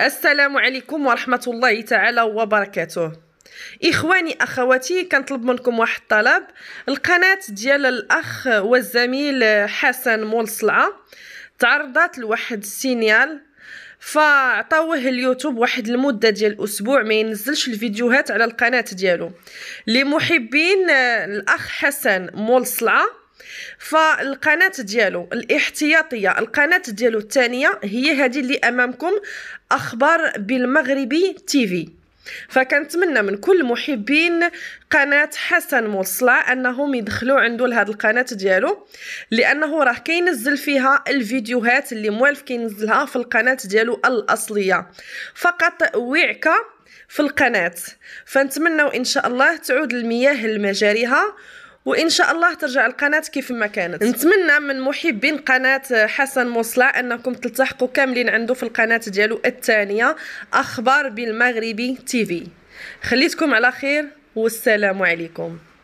السلام عليكم ورحمة الله تعالى وبركاته إخواني أخواتي كنطلب منكم واحد الطلب القناة ديال الأخ والزميل حسن مولصلعة تعرضت لواحد السينيال فعطاوه اليوتيوب واحد المده ديال اسبوع ما ينزلش الفيديوهات على القناه ديالو لمحبين الاخ حسن مولصلعة فالقناه ديالو الاحتياطيه القناه ديالو الثانيه هي هذه اللي امامكم اخبار بالمغربي تي في فكنتمنى من كل محبين قناه حسن موصلة انهم يدخلوا عنده لهاد القناه ديالو لانه راه كينزل فيها الفيديوهات اللي موالف كينزلها في القناه ديالو الاصليه فقط وعكه في القناه فنتمنى ان شاء الله تعود المياه لمجاريها وان شاء الله ترجع القناه كيف ما كانت نتمنى من محبين قناه حسن مصلع انكم تلتحقوا كاملين عنده في القناه ديالو الثانيه اخبار بالمغربي تي في خليتكم على خير والسلام عليكم